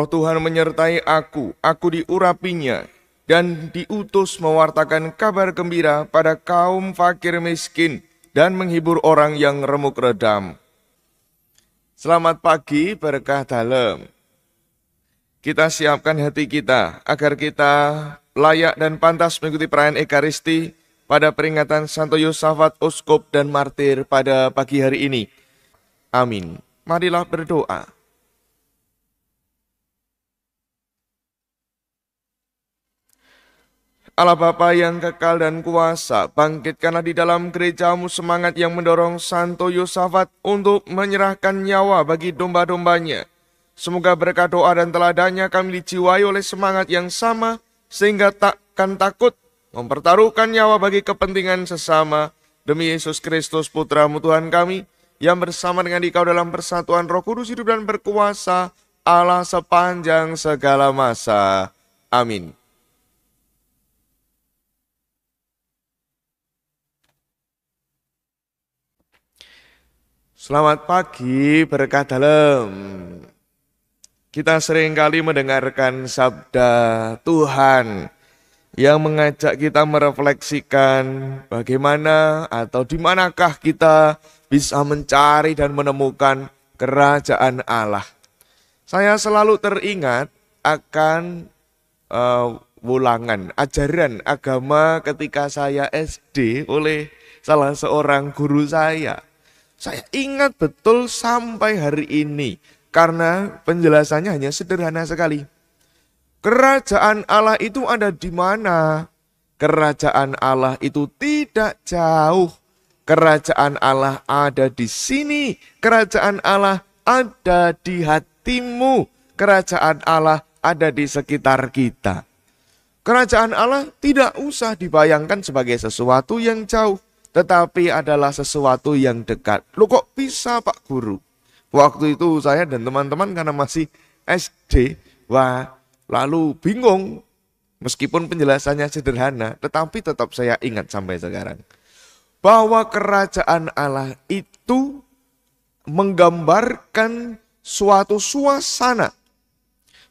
Roh Tuhan menyertai aku, aku diurapinya, dan diutus mewartakan kabar gembira pada kaum fakir miskin dan menghibur orang yang remuk redam. Selamat pagi, berkah dalam. Kita siapkan hati kita agar kita layak dan pantas mengikuti perayaan Ekaristi pada peringatan Santo Yusafat Uskup dan Martir pada pagi hari ini. Amin. Marilah berdoa. Allah Bapa yang kekal dan kuasa, bangkitkanlah di dalam gerejamu semangat yang mendorong Santo Yosafat untuk menyerahkan nyawa bagi domba-dombanya. Semoga berkat doa dan teladannya kami dijiwai oleh semangat yang sama, sehingga takkan takut mempertaruhkan nyawa bagi kepentingan sesama. Demi Yesus Kristus Putramu Tuhan kami, yang bersama dengan dikau dalam persatuan roh kudus hidup dan berkuasa, Allah sepanjang segala masa. Amin. Selamat pagi, berkah dalam. Kita seringkali mendengarkan sabda Tuhan yang mengajak kita merefleksikan bagaimana atau di manakah kita bisa mencari dan menemukan kerajaan Allah. Saya selalu teringat akan uh, eh, wulangan ajaran agama ketika saya SD oleh salah seorang guru saya saya ingat betul sampai hari ini karena penjelasannya hanya sederhana sekali. Kerajaan Allah itu ada di mana? Kerajaan Allah itu tidak jauh. Kerajaan Allah ada di sini. Kerajaan Allah ada di hatimu. Kerajaan Allah ada di sekitar kita. Kerajaan Allah tidak usah dibayangkan sebagai sesuatu yang jauh tetapi adalah sesuatu yang dekat. Lu kok bisa Pak Guru? Waktu itu saya dan teman-teman karena masih SD, wah lalu bingung. Meskipun penjelasannya sederhana, tetapi tetap saya ingat sampai sekarang. Bahwa kerajaan Allah itu menggambarkan suatu suasana.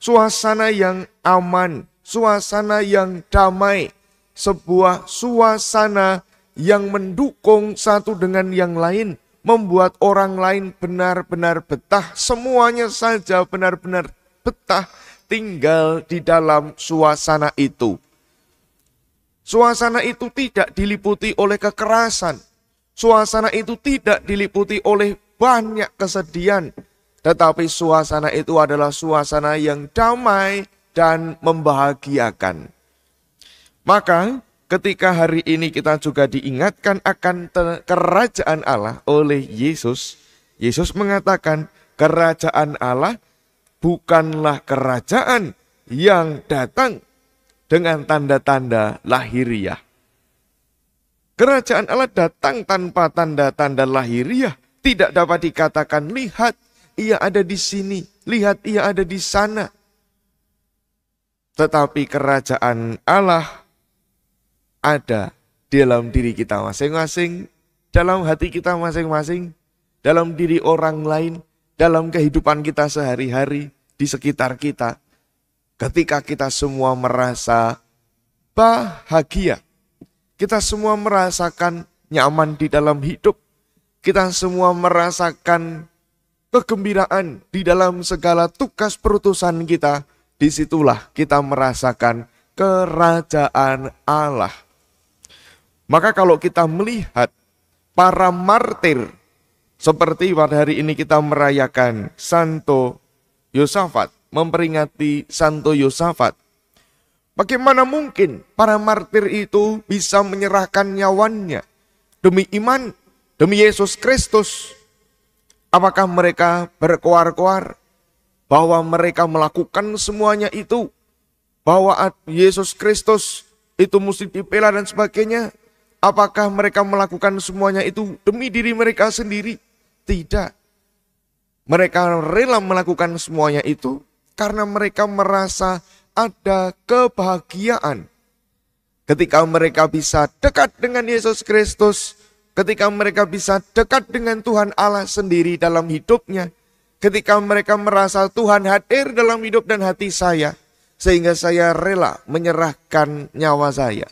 Suasana yang aman, suasana yang damai, sebuah suasana yang mendukung satu dengan yang lain, membuat orang lain benar-benar betah, semuanya saja benar-benar betah tinggal di dalam suasana itu. Suasana itu tidak diliputi oleh kekerasan. Suasana itu tidak diliputi oleh banyak kesedihan, tetapi suasana itu adalah suasana yang damai dan membahagiakan. Maka, ketika hari ini kita juga diingatkan akan kerajaan Allah oleh Yesus, Yesus mengatakan kerajaan Allah bukanlah kerajaan yang datang dengan tanda-tanda lahiriah. Kerajaan Allah datang tanpa tanda-tanda lahiriah, tidak dapat dikatakan lihat ia ada di sini, lihat ia ada di sana. Tetapi kerajaan Allah ada di dalam diri kita masing-masing, dalam hati kita masing-masing, dalam diri orang lain, dalam kehidupan kita sehari-hari, di sekitar kita. Ketika kita semua merasa bahagia, kita semua merasakan nyaman di dalam hidup, kita semua merasakan kegembiraan di dalam segala tugas perutusan kita, disitulah kita merasakan kerajaan Allah. Maka kalau kita melihat para martir seperti pada hari ini kita merayakan Santo Yosafat, memperingati Santo Yosafat. Bagaimana mungkin para martir itu bisa menyerahkan nyawanya demi iman, demi Yesus Kristus? Apakah mereka berkoar-koar bahwa mereka melakukan semuanya itu? Bahwa Yesus Kristus itu mesti dipela dan sebagainya? Apakah mereka melakukan semuanya itu demi diri mereka sendiri? Tidak. Mereka rela melakukan semuanya itu karena mereka merasa ada kebahagiaan. Ketika mereka bisa dekat dengan Yesus Kristus, ketika mereka bisa dekat dengan Tuhan Allah sendiri dalam hidupnya, ketika mereka merasa Tuhan hadir dalam hidup dan hati saya, sehingga saya rela menyerahkan nyawa saya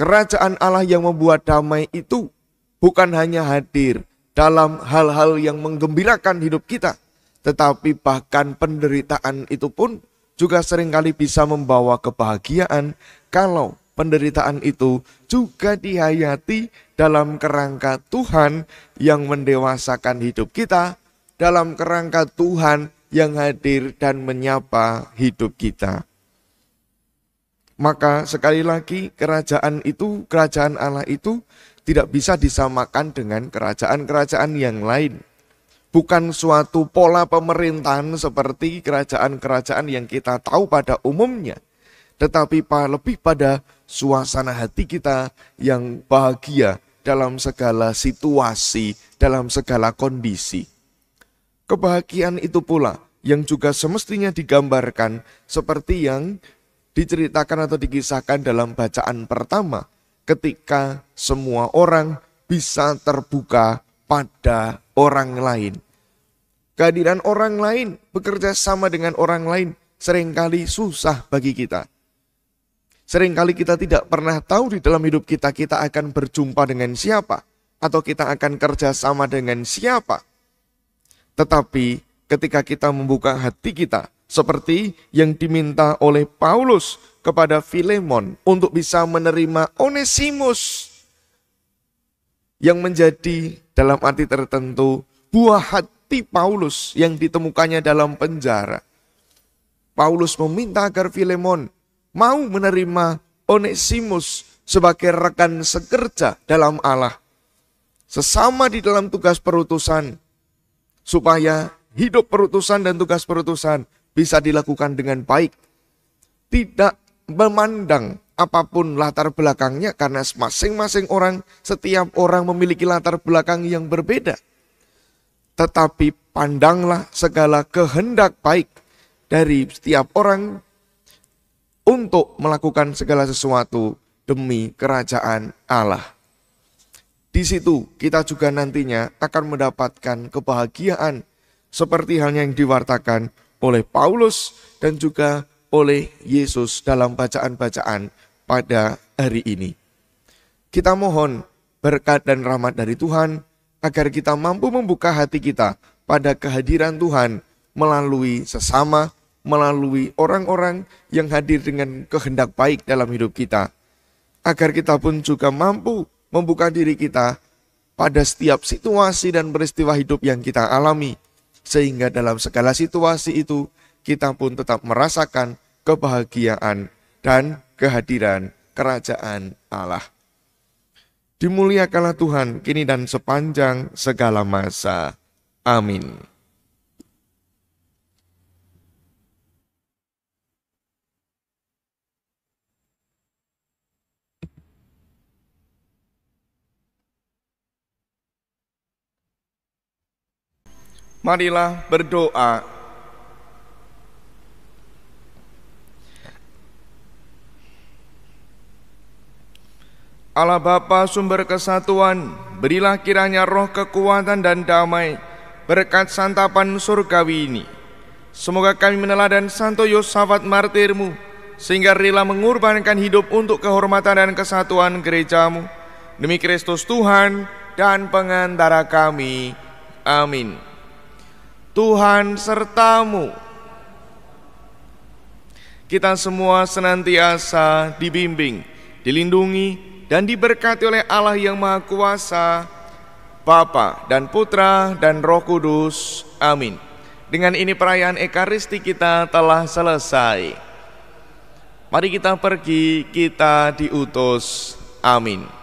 Kerajaan Allah yang membuat damai itu bukan hanya hadir dalam hal-hal yang menggembirakan hidup kita, tetapi bahkan penderitaan itu pun juga seringkali bisa membawa kebahagiaan kalau penderitaan itu juga dihayati dalam kerangka Tuhan yang mendewasakan hidup kita, dalam kerangka Tuhan yang hadir dan menyapa hidup kita. Maka sekali lagi kerajaan itu, kerajaan Allah itu tidak bisa disamakan dengan kerajaan-kerajaan yang lain. Bukan suatu pola pemerintahan seperti kerajaan-kerajaan yang kita tahu pada umumnya, tetapi lebih pada suasana hati kita yang bahagia dalam segala situasi, dalam segala kondisi. Kebahagiaan itu pula yang juga semestinya digambarkan seperti yang diceritakan atau dikisahkan dalam bacaan pertama ketika semua orang bisa terbuka pada orang lain. Kehadiran orang lain bekerja sama dengan orang lain seringkali susah bagi kita. Seringkali kita tidak pernah tahu di dalam hidup kita kita akan berjumpa dengan siapa atau kita akan kerja sama dengan siapa. Tetapi ketika kita membuka hati kita, seperti yang diminta oleh Paulus kepada Filemon untuk bisa menerima Onesimus yang menjadi dalam arti tertentu buah hati Paulus yang ditemukannya dalam penjara. Paulus meminta agar Filemon mau menerima Onesimus sebagai rekan sekerja dalam Allah. Sesama di dalam tugas perutusan. Supaya hidup perutusan dan tugas perutusan bisa dilakukan dengan baik. Tidak memandang apapun latar belakangnya karena masing-masing orang, setiap orang memiliki latar belakang yang berbeda. Tetapi pandanglah segala kehendak baik dari setiap orang untuk melakukan segala sesuatu demi kerajaan Allah. Di situ kita juga nantinya akan mendapatkan kebahagiaan seperti halnya yang diwartakan oleh Paulus dan juga oleh Yesus dalam bacaan-bacaan pada hari ini. Kita mohon berkat dan rahmat dari Tuhan agar kita mampu membuka hati kita pada kehadiran Tuhan melalui sesama, melalui orang-orang yang hadir dengan kehendak baik dalam hidup kita. Agar kita pun juga mampu membuka diri kita pada setiap situasi dan peristiwa hidup yang kita alami sehingga dalam segala situasi itu, kita pun tetap merasakan kebahagiaan dan kehadiran kerajaan Allah. Dimuliakanlah Tuhan kini dan sepanjang segala masa. Amin. Marilah berdoa. Allah Bapa sumber kesatuan, berilah kiranya roh kekuatan dan damai berkat santapan surgawi ini. Semoga kami meneladan Santo Yosafat martirmu, sehingga rela mengorbankan hidup untuk kehormatan dan kesatuan gerejamu. Demi Kristus Tuhan dan pengantara kami. Amin. Tuhan sertamu. Kita semua senantiasa dibimbing, dilindungi, dan diberkati oleh Allah yang Maha Kuasa, Bapa dan Putra dan Roh Kudus. Amin. Dengan ini perayaan Ekaristi kita telah selesai. Mari kita pergi, kita diutus. Amin.